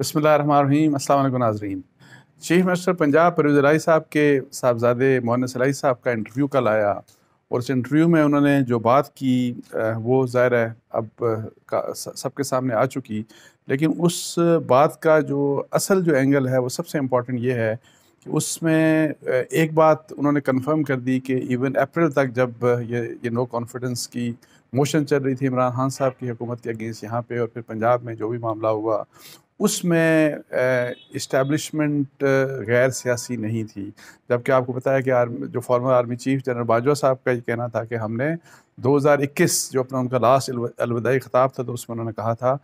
बसमीम अल्लाम नाजरीन चीफ मिनिस्टर पंजाब परवेज राय साहब के साहबजादे मोहन सलाई साहब का इंटरव्यू कल आया और उस इंटरव्यू में उन्होंने जो बात की वो ज़ाहिर है अब सबके सामने आ चुकी लेकिन उस बात का जो असल जो एंगल है वो सबसे इम्पॉर्टेंट ये है कि उसमें एक बात उन्होंने कन्फर्म कर दी कि इवन अप्रैल तक जब ये ये नो कॉन्फिडेंस की मोशन चल रही थी इमरान खान साहब की हुकूमत के अगेंस्ट यहाँ पे और फिर पंजाब में जो भी मामला हुआ उसमें इस्टेब्लिशमेंट गैर सियासी नहीं थी जबकि आपको पता है कि आर्मी जो former army chief general Bajwa साहब का ये कहना था कि हमने 2021 जो अपना उनका लास्ट अलविदाई खिताब था तो उसमें उन्होंने कहा था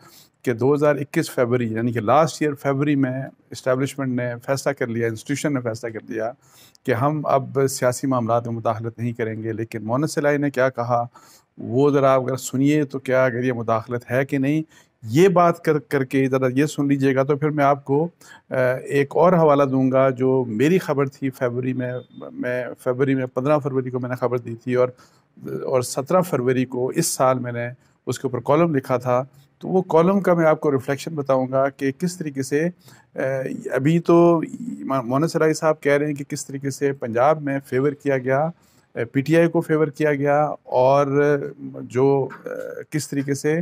कि 2021 फरवरी यानी कि लास्ट ईयर फरवरी में इस्टेब्लिशमेंट ने फैसला कर लिया इंस्टीट्यूशन ने फैसला कर लिया कि हम अब सियासी मामला में मुदाखलत नहीं करेंगे लेकिन मोनस सिलाई ने क्या कहा वो ज़रा अगर सुनिए तो क्या अगर ये मुदाखलत है कि नहीं ये बात कर करके ज़रा ये सुन लीजिएगा तो फिर मैं आपको एक और हवाला दूंगा जो मेरी खबर थी फरवरी में मैं फरवरी में पंद्रह फरवरी को मैंने खबर दी थी और और सत्रह फरवरी को इस साल मैंने उसके ऊपर कॉलम लिखा था तो वो कॉलम का मैं आपको रिफ्लेक्शन बताऊंगा कि किस तरीके से अभी तो मोहन साहब कह रहे हैं कि किस तरीके से पंजाब में फेवर किया गया पीटीआई को फेवर किया गया और जो किस तरीके से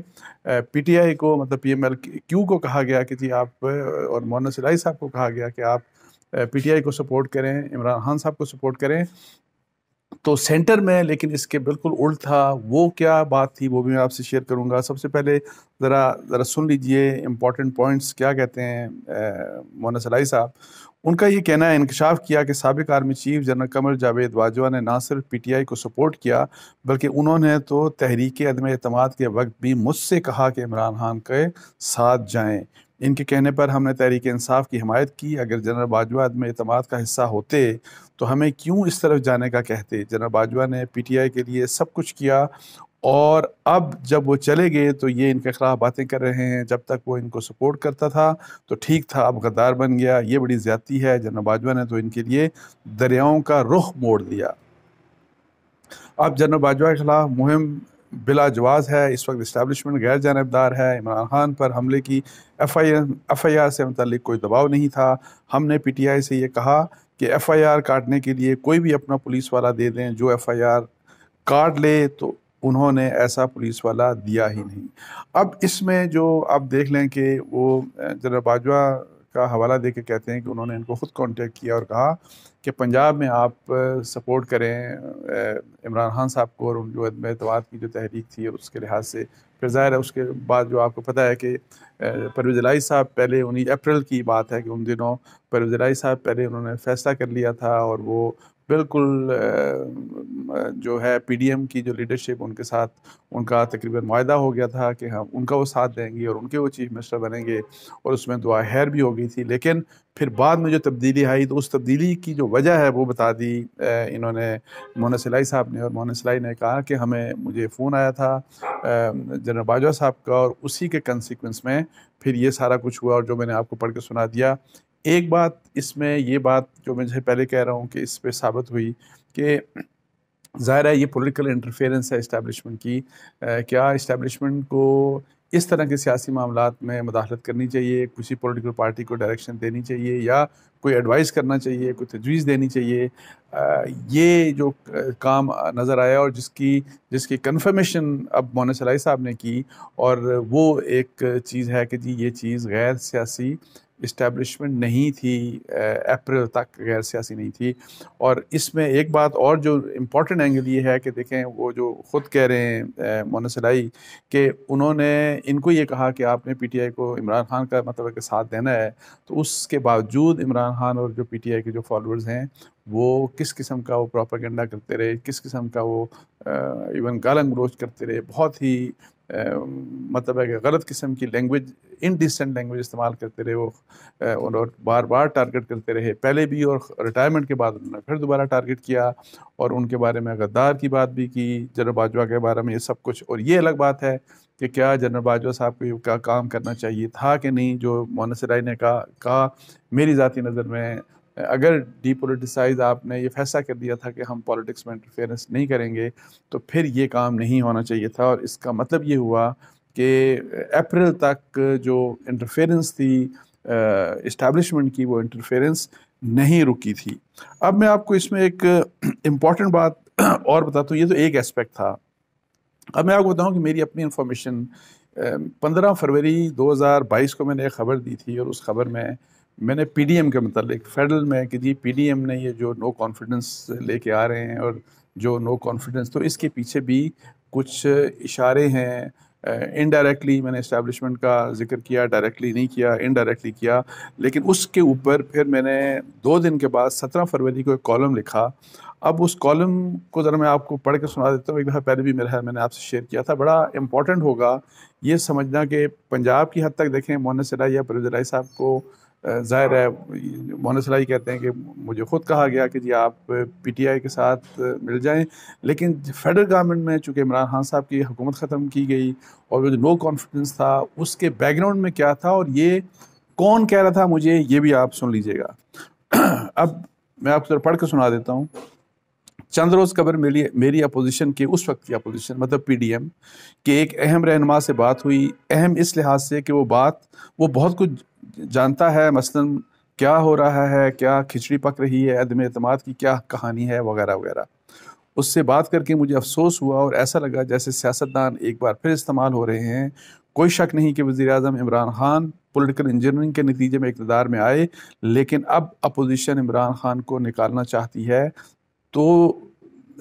पीटीआई को मतलब पीएमएल क्यू को कहा गया कि जी आप और मोहन सिलाई साहब को कहा गया कि आप पीटीआई को सपोर्ट करें इमरान खान साहब को सपोर्ट करें तो सेंटर में लेकिन इसके बिल्कुल उल्ट था वो क्या बात थी वो भी मैं आपसे शेयर करूंगा सबसे पहले ज़रा ज़रा सुन लीजिए इम्पॉर्टेंट पॉइंट्स क्या कहते हैं मोहन सलाई साहब उनका ये कहना है इंकशाफ किया कि सबक army chief general Qamar Javed Bajwa ने ना सिर्फ पी टी आई को सपोर्ट किया बल्कि उन्होंने तो तहरीक अदम अहतम के वक्त भी मुझसे कहा कि इमरान खान के साथ जाएँ इनके कहने पर हमने तहरीक इंसाफ की हमायत की अगर जनरल बाजवा अदम अहतम का हिस्सा होते तो हमें क्यों इस तरफ जाने का कहते जनरल बाजवा ने पी टी आई के लिए सब कुछ किया और अब जब वो चले गए तो ये इनके खिलाफ बातें कर रहे हैं जब तक वो इनको सपोर्ट करता था तो ठीक था अब गद्दार बन गया ये बड़ी ज़्यादती है जनरल बाजवा ने तो इनके लिए दरियाओं का रुख मोड़ दिया अब जनरल बाजवा के ख़िलाफ़ मुहिम बिला जवाज़ है इस वक्त इस्टेबलिशमेंट गैर जानबदार है इमरान खान पर हमले की F I F I R से मतलब कोई दबाव नहीं था हमने पी टी आई से ये कहा कि एफ आई आर काटने के लिए कोई भी अपना पुलिस वाला दे दें जो एफ आई आर काट ले तो उन्होंने ऐसा पुलिस वाला दिया ही नहीं अब इसमें जो आप देख लें कि वो जरा बाजवा का हवाला दे के कहते हैं कि उन्होंने इनको ख़ुद कांटेक्ट किया और कहा कि पंजाब में आप सपोर्ट करें इमरान खान साहब को और जो अदमतवाद की जो तहरीक थी उसके लिहाज से फिर ज़ाहिर है उसके बाद जो आपको पता है कि परवेज लाई साहब पहले उन्हीं अप्रैल की बात है कि उन दिनों परवेज लाई साहब पहले उन्होंने फैसला कर लिया था और वो बिल्कुल जो है पीडीएम की जो लीडरशिप उनके साथ उनका तकरीबन वायदा हो गया था कि हम उनका वो साथ देंगे और उनके वो चीफ मिनिस्टर बनेंगे और उसमें दुआ हैर भी हो गई थी लेकिन फिर बाद में जो तब्दीली आई तो उस तब्दीली की जो वजह है वो बता दी इन्होंने मोहन सिलाई साहब ने और मोहन सिलाई ने कहा कि हमें मुझे फ़ोन आया था जनरल बाजवा साहब का और उसी के कंसिक्वेंस में फिर ये सारा कुछ हुआ और जो मैंने आपको पढ़ के सुना दिया एक बात इसमें ये बात जो मैं जैसे पहले कह रहा हूँ कि इस पर साबित हुई कि ज़ाहिर है ये पॉलिटिकल इंटरफेरेंस है इस्टेबलिशमेंट की आ, क्या इस्टेबलिशमेंट को इस तरह के सियासी मामला में मदाखलत करनी चाहिए किसी पॉलिटिकल पार्टी को डायरेक्शन देनी चाहिए या कोई एडवाइस करना चाहिए कोई तजवीज़ देनी चाहिए आ, ये जो काम नज़र आया और जिसकी जिसकी कन्फर्मेशन अब मोना सलाई साहब ने की और वो एक चीज़ है कि जी ये चीज़ गैर सियासी इस्टेब्लिशमेंट नहीं थी अप्रैल तक गैर सियासी नहीं थी और इसमें एक बात और जो इम्पोर्टेंट एंगल ये है कि देखें वो जो ख़ुद कह रहे हैं मोनसलाई कि उन्होंने इनको ये कहा कि आपने पी टी आई को इमरान खान का मतलब के साथ देना है तो उसके बावजूद इमरान खान और जो पी टी आई के जो फॉलोअर्स हैं वो किस किस्म का वो प्रॉपरगेंडा करते रहे किस किस्म का वो आ, इवन गालम करते रहे बहुत ही मतलब है कि गलत किस्म की लैंग्वेज इनडिसेंट लैंग्वेज इस्तेमाल करते रहे वो और बार बार टारगेट करते रहे पहले भी और रिटायरमेंट के बाद उन्होंने फिर दोबारा टारगेट किया और उनके बारे में गद्दार की बात भी की जनरल बाजवा के बारे में ये सब कुछ और ये अलग बात है कि क्या जनरल बाजवा साहब को क्या काम करना चाहिए था कि नहीं जो मोनसराय ने कहा कहा मेरी ज़ाती नज़र में अगर डीपोलिटिसाइज आपने ये फैसला कर दिया था कि हम पॉलिटिक्स में इंटरफेरेंस नहीं करेंगे तो फिर ये काम नहीं होना चाहिए था और इसका मतलब ये हुआ कि अप्रैल तक जो इंटरफेरेंस थी इस्टेब्लिशमेंट की वो इंटरफेरेंस नहीं रुकी थी अब मैं आपको इसमें एक इम्पॉर्टेंट बात और बताता हूँ ये तो एक एस्पेक्ट था अब मैं आपको बताऊँ कि मेरी अपनी इन्फॉर्मेशन पंद्रह फरवरी 2022 को मैंने एक खबर दी थी और उस खबर में मैंने पीडीएम के मतलब फेडरल में कि जी पीडीएम ने ये जो नो कॉन्फिडेंस लेके आ रहे हैं और जो नो कॉन्फिडेंस तो इसके पीछे भी कुछ इशारे हैं इनडायरेक्टली मैंने इस्टेबलिशमेंट का जिक्र किया डायरेक्टली नहीं किया इनडायरेक्टली किया लेकिन उसके ऊपर फिर मैंने दो दिन के बाद सत्रह फरवरी को एक कॉलम लिखा अब उस कॉलम को ज़रा मैं आपको पढ़ के सुना देता हूँ एक दफ़ा पहले भी मेरा है मैंने आपसे शेयर किया था बड़ा इम्पॉर्टेंट होगा ये समझना कि पंजाब की हद तक देखें मोहन सिलाई या परवेज साहब को ज़ाहिर है मोहन सलाई कहते हैं कि मुझे ख़ुद कहा गया कि जी आप पीटीआई के साथ मिल जाएं लेकिन फेडरल गवर्नमेंट में चूँकि इमरान खान साहब की हुकूमत ख़त्म की गई और वो जो नो कॉन्फिडेंस था उसके बैकग्राउंड में क्या था और ये कौन कह रहा था मुझे ये भी आप सुन लीजिएगा अब मैं आपको पढ़ कर सुना देता हूँ चंद रोज़ कबर मेरी मेरी अपोजिशन के उस वक्त की अपोजिशन मतलब पीडीएम के एक अहम रहनमा से बात हुई अहम इस लिहाज से कि वो बात वो बहुत कुछ जानता है मसलन क्या हो रहा है क्या खिचड़ी पक रही है अदम अतमाद की क्या कहानी है वगैरह वगैरह उससे बात करके मुझे अफसोस हुआ और ऐसा लगा जैसे सियासतदान एक बार फिर इस्तेमाल हो रहे हैं कोई शक नहीं कि वज़ी अजम इमरान खान पोलिटिकल इंजीनियरिंग के नतीजे में इकतदार में आए लेकिन अब अपोजिशन इमरान खान को निकालना चाहती है तो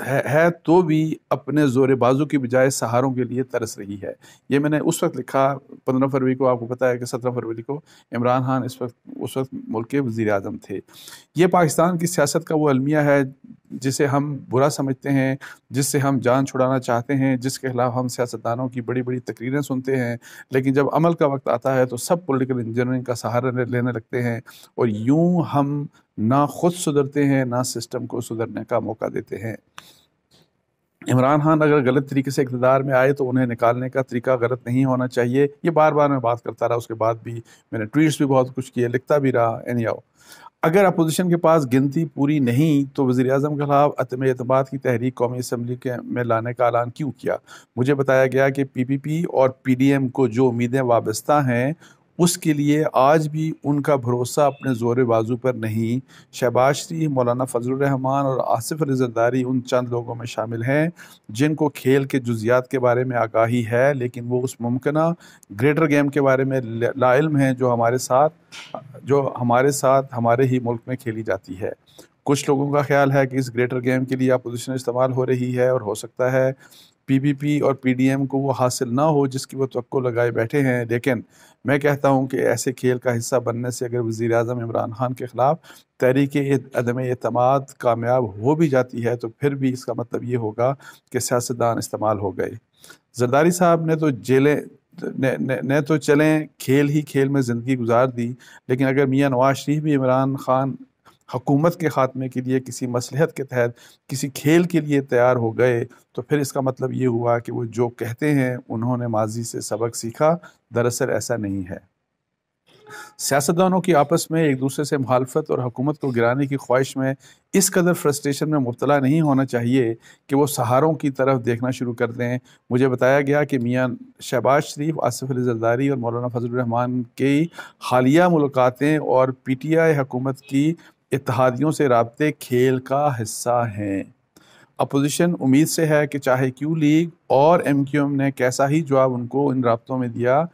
है, है तो भी अपने जोर बाजू की बजाय सहारों के लिए तरस रही है ये मैंने उस वक्त लिखा पंद्रह फरवरी को आपको पता है कि सत्रह फरवरी को इमरान खान इस वक्त उस वक्त मुल्क के वज़ी अजम थे ये पाकिस्तान की सियासत का वो अलमिया है जिसे हम बुरा समझते हैं जिससे हम जान छुड़ाना चाहते हैं जिसके खिलाफ हम सियासतदानों की बड़ी बड़ी तकरीरें सुनते हैं लेकिन जब अमल का वक्त आता है तो सब पॉलिटिकल इंजीनियरिंग का सहारा लेने लगते हैं और यूं हम ना खुद सुधरते हैं ना सिस्टम को सुधरने का मौका देते हैं इमरान खान अगर गलत तरीके से इकतदार में आए तो उन्हें निकालने का तरीका गलत नहीं होना चाहिए ये बार बार मैं बात करता रहा उसके बाद भी मैंने ट्वीट्स भी बहुत कुछ किए लिखता भी रहा एनी अगर अपोजिशन के पास गिनती पूरी नहीं तो वज़ी अजम के खिलाफ अतम अतबाद की तहरीक कौमी असम्बली के में लाने का ऐलान क्यों किया मुझे बताया गया कि पी पी पी और पी डी एम को जो उम्मीदें वाबस्ता हैं उसके लिए आज भी उनका भरोसा अपने ज़ोर बाजू पर नहीं शहबाज शरीफ मौलाना फजलरहमान और आसिफ रजदारी उन चंद लोगों में शामिल हैं जिनको खेल के जुजियात के बारे में आगाही है लेकिन वो उस मुमकिन ग्रेटर गेम के बारे में लाइम हैं जो हमारे साथ जो हमारे साथ हमारे ही मुल्क में खेली जाती है कुछ लोगों का ख्याल है कि इस ग्रेटर गेम के लिए अपोजिशन इस्तेमाल हो रही है और हो सकता है पी और पीडीएम को वो हासिल ना हो जिसकी वो तो लगाए बैठे हैं लेकिन मैं कहता हूं कि ऐसे खेल का हिस्सा बनने से अगर वज़ी अजम इमरान खान के ख़िलाफ़ तहरीक अदम अतमाद कामयाब हो भी जाती है तो फिर भी इसका मतलब ये होगा कि सियासतदान इस्तेमाल हो गए जरदारी साहब ने तो जेलें न ने, ने तो चलें खेल ही खेल में ज़िंदगी गुजार दी लेकिन अगर मियाँ नवाज शरीफ भी इमरान खान हकूमत के ख़ात्मे के लिए किसी मसलहत के तहत किसी खेल के लिए तैयार हो गए तो फिर इसका मतलब ये हुआ कि वो जो कहते हैं उन्होंने माजी से सबक सीखा दरअसल ऐसा नहीं है सियासतदानों की आपस में एक दूसरे से मुखालफत और हकूमत को गिराने की ख्वाहिश में इस कदर फ्रस्ट्रेशन में मुबतला नहीं होना चाहिए कि वो सहारों की तरफ देखना शुरू कर दें मुझे बताया गया कि मियाँ शहबाज शरीफ आसफ़ अली जरदारी और मौलाना फजल रहमान की हालिया मुलाकातें और पी टी आई हुकूमत की इतिहादियों से रबते खेल का हिस्सा हैं अपोजिशन उम्मीद से है कि चाहे क्यू लीग और एम क्यू एम ने कैसा ही जवाब उनको इन रबतों में दिया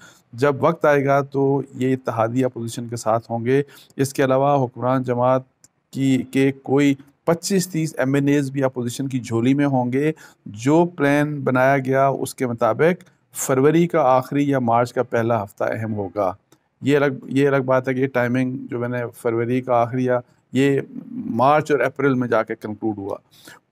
जब वक्त आएगा तो ये इतिहादी अपोजिशन के साथ होंगे इसके अलावा हुक्मरान जमात की के कोई पच्चीस तीस एम एन एज भी अपोजिशन की झोली में होंगे जो प्लान बनाया गया उसके मुताबिक फरवरी का आखिरी या मार्च का पहला हफ्ता अहम होगा ये अलग ये अलग बात है कि टाइमिंग जो मैंने फरवरी का आखिरी या ये मार्च और अप्रैल में जाके कंक्लूड हुआ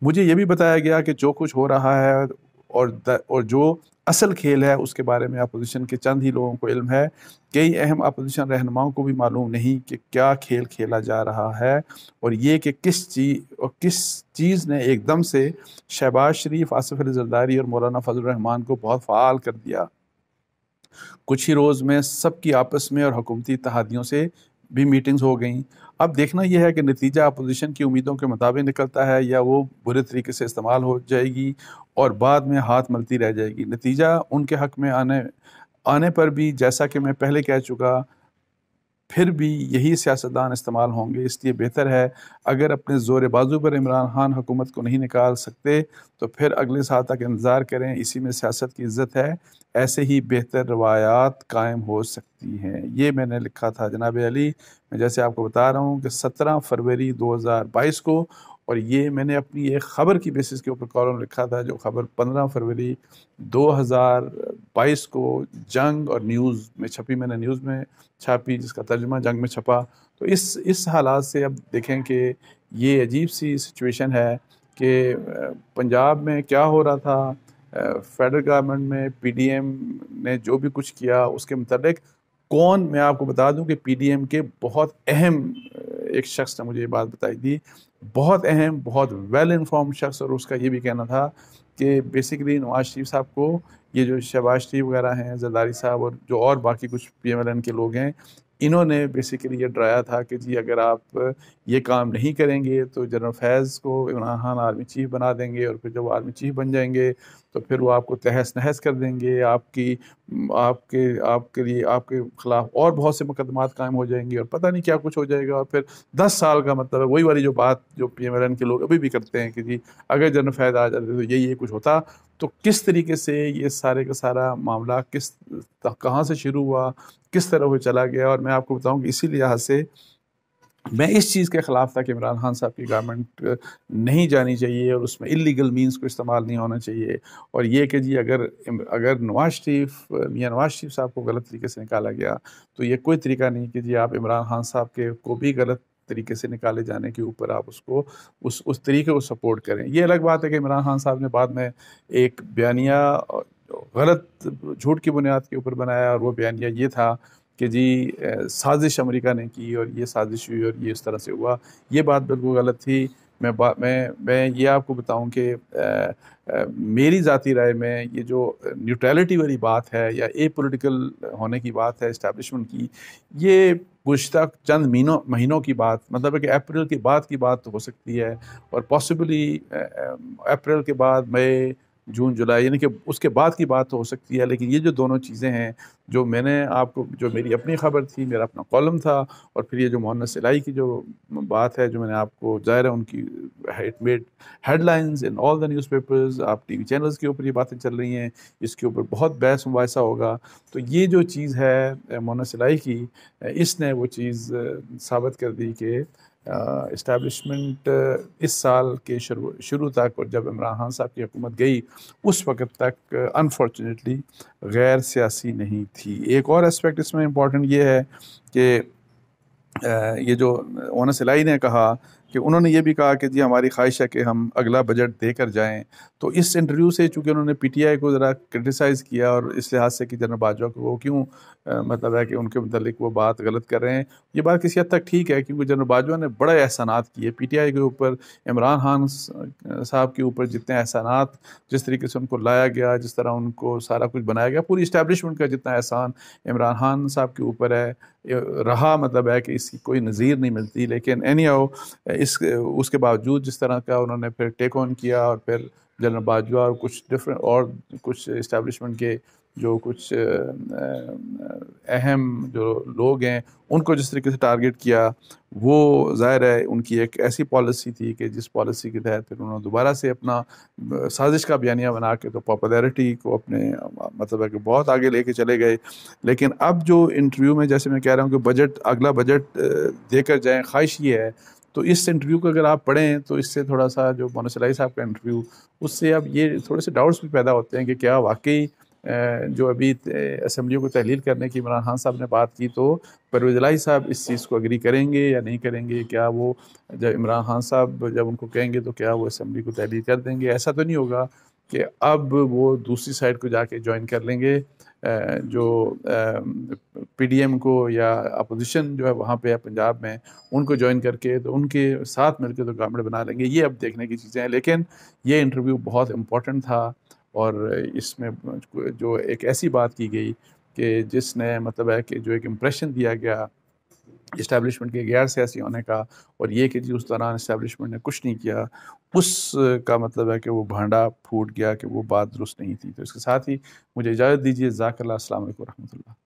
मुझे ये भी बताया गया कि जो कुछ हो रहा है और द, और जो असल खेल है उसके बारे में अपोजिशन के चंद ही लोगों को इल्म है कई अहम अपोजिशन रहनुमाओं को भी मालूम नहीं कि क्या खेल खेला जा रहा है और ये कि किस चीज़ और किस चीज़ ने एकदम से शहबाज शरीफ आसफ़ अली जरदारी और मौलाना फजल रहमान को बहुत फ़ाल कर दिया कुछ ही रोज़ में सबकी आपस में और हुकूमती तहादियों से भी मीटिंग्स हो गई अब देखना यह है कि नतीजा अपोजिशन की उम्मीदों के मुताबिक निकलता है या वो बुरे तरीके से इस्तेमाल हो जाएगी और बाद में हाथ मलती रह जाएगी नतीजा उनके हक में आने आने पर भी जैसा कि मैं पहले कह चुका फिर भी यही सियासतदान इस्तेमाल होंगे इसलिए बेहतर है अगर अपने ज़ोर बाजू पर इमरान खान हुकूमत को नहीं निकाल सकते तो फिर अगले साल तक इंतज़ार करें इसी में सियासत की इज्जत है ऐसे ही बेहतर रवायात कायम हो सकती हैं ये मैंने लिखा था जनाब अली मैं जैसे आपको बता रहा हूँ कि सत्रह फरवरी दो हज़ार बाईस को और ये मैंने अपनी एक ख़बर की बेसिस के ऊपर कॉलम लिखा था जो ख़बर 15 फरवरी 2022 को जंग और न्यूज़ में छपी मैंने न्यूज़ में छापी जिसका तर्जमा जंग में छपा तो इस इस हालात से अब देखें कि ये अजीब सी सिचुएशन है कि पंजाब में क्या हो रहा था फेडरल गवर्नमेंट में पीडीएम ने जो भी कुछ किया उसके मतलब कौन मैं आपको बता दूं कि पीडीएम के बहुत अहम एक शख्स ने मुझे ये बात बताई थी बहुत अहम बहुत वेल इन्फॉर्म शख्स और उसका ये भी कहना था कि बेसिकली नवाज शरीफ साहब को ये जो शहबाज शरीफ वगैरह हैं जरदारी साहब और जो और बाकी कुछ पी के लोग हैं इन्होंने बेसिकली ये डराया था कि जी अगर आप ये काम नहीं करेंगे तो जनरल फैज़ को इमरान खान आर्मी चीफ बना देंगे और फिर जब आर्मी चीफ बन जाएंगे तो फिर वो आपको तहस नहस कर देंगे आपकी आपके आपके लिए आपके खिलाफ और बहुत से मुकदमा कायम हो जाएंगे और पता नहीं क्या कुछ हो जाएगा और फिर दस साल का मतलब है वही वाली जो बात जो पी एम एन के लोग अभी भी करते हैं कि जी अगर जन फैद आ जाते तो यही ये कुछ होता तो किस तरीके से ये सारे का सारा मामला किस कहाँ से शुरू हुआ किस तरह से चला गया और मैं आपको बताऊँ कि इसी लिहाज से मैं इस चीज़ के ख़िलाफ़ था कि इमरान खान साहब की गवर्नमेंट नहीं जानी चाहिए और उसमें इलीगल मीनस को इस्तेमाल नहीं होना चाहिए और ये कि जी अगर अगर नवाज शरीफ मियाँ नवाज शरीफ साहब को गलत तरीके से निकाला गया तो ये कोई तरीका नहीं कि जी आप इमरान खान साहब के को भी गलत तरीके से निकाले जाने के ऊपर आप उसको उस उस तरीके को सपोर्ट करें ये अलग बात है कि इमरान खान साहब ने बाद में एक बयानिया गलत झूठ की बुनियाद के ऊपर बनाया और वो बयानिया ये था कि जी साजिश अमेरिका ने की और ये साजिश हुई और ये इस तरह से हुआ ये बात बिल्कुल गलत थी मैं मैं मैं ये आपको बताऊं कि मेरी ज़ाति राय में ये जो न्यूट्रलिटी वाली बात है या ए पोलिटिकल होने की बात है इस्टेबलिशमेंट की ये गुज्त चंद महीनों महीनों की बात मतलब है कि अप्रैल के बाद की बात तो हो सकती है और पॉसिबली अप्रैल के बाद मई जून जुलाई यानी कि उसके बाद की बात तो हो सकती है लेकिन ये जो दोनों चीज़ें हैं जो मैंने आपको जो मेरी अपनी खबर थी मेरा अपना कॉलम था और फिर ये जो मोहन सिलाई की जो बात है जो मैंने आपको ज़ाहिर है उनकी hate made headlines in all the newspapers आप टीवी चैनल्स के ऊपर ये बातें चल रही हैं इसके ऊपर बहुत बहस मुबासा होगा तो ये जो चीज़ है मोहन सिलाई की इसने वो चीज़ साबित कर दी कि इस्टेबलिशमेंट इस साल के शुरू शुरू तक और जब इमरान खान साहब की हुकूमत गई उस वक्त तक अनफॉर्चुनेटली गैर सियासी नहीं थी एक और एस्पेक्ट इसमें इम्पॉर्टेंट ये है कि ये जो ओनस इलाई ने कहा कि उन्होंने ये भी कहा कि जी हमारी ख्वाहिश है कि हम अगला बजट दे कर जाएँ तो इस इंटरव्यू से चूँकि उन्होंने पी टी आई को ज़रा क्रिटिसाइज़ किया और इस लिहाज से कि जनरल बाजवा को वो क्यों मतलब है कि उनके मतलब वो बात गलत कर रहे हैं ये बात किसी हद तक ठीक है क्योंकि जनरल बाजवा ने बड़े एहसानात किए पी टी आई के ऊपर इमरान खान साहब के ऊपर जितने एहसानात जिस तरीके से उनको लाया गया जिस तरह उनको सारा कुछ बनाया गया पूरी इस्टेबलिशमेंट का जितना एहसान इमरान खान साहब के ऊपर है रहा मतलब है कि इसकी कोई नज़ीर नहीं मिलती लेकिन एनी आओ इस उसके बावजूद जिस तरह का उन्होंने फिर टेक ऑन किया और फिर जनरल बाजवा और कुछ डिफरेंट और कुछ इस्टेब्लिशमेंट के जो कुछ अहम जो लोग हैं उनको जिस तरीके से टारगेट किया वो जाहिर है उनकी एक ऐसी पॉलिसी थी कि जिस पॉलिसी के तहत फिर उन्होंने दोबारा से अपना साजिश का बयानिया बना के तो पॉपुलैरिटी को अपने मतलब है कि बहुत आगे लेके चले गए लेकिन अब जो इंटरव्यू में जैसे मैं कह रहा हूँ कि बजट अगला बजट देकर जाए ख्वाहिश ये है तो इस इंटरव्यू को अगर आप पढ़ें तो इससे थोड़ा सा जो मोनसलाई साहब का इंटरव्यू उससे अब ये थोड़े से डाउट्स भी पैदा होते हैं कि क्या वाकई जो अभी असम्बलियों को तहलील करने की इमरान खान साहब ने बात की तो परवेजलाई साहब इस चीज़ को अग्री करेंगे या नहीं करेंगे क्या वो जब इमरान खान साहब जब उनको कहेंगे तो क्या वो असम्बली को तहलील कर देंगे ऐसा तो नहीं होगा कि अब वो दूसरी साइड को जाके ज्वाइन कर लेंगे जो पीडीएम को या अपोजिशन जो है वहाँ पे पंजाब में उनको ज्वाइन करके तो उनके साथ मिलकर तो गवर्नमेंट बना लेंगे ये अब देखने की चीज़ें हैं लेकिन ये इंटरव्यू बहुत इम्पोर्टेंट था और इसमें जो एक ऐसी बात की गई कि जिसने मतलब है कि जो एक इम्प्रेशन दिया गया इस्टेबलिशमेंट के गैर सियासी होने का और ये कि जी उस दौरान इस्टेबलिशमेंट ने कुछ नहीं किया उस का मतलब है कि वो भांडा फूट गया कि वो बात दुरुस्त नहीं थी तो इसके साथ ही मुझे इजाज़त दीजिए ज़ाकर अल्लाम वरहमल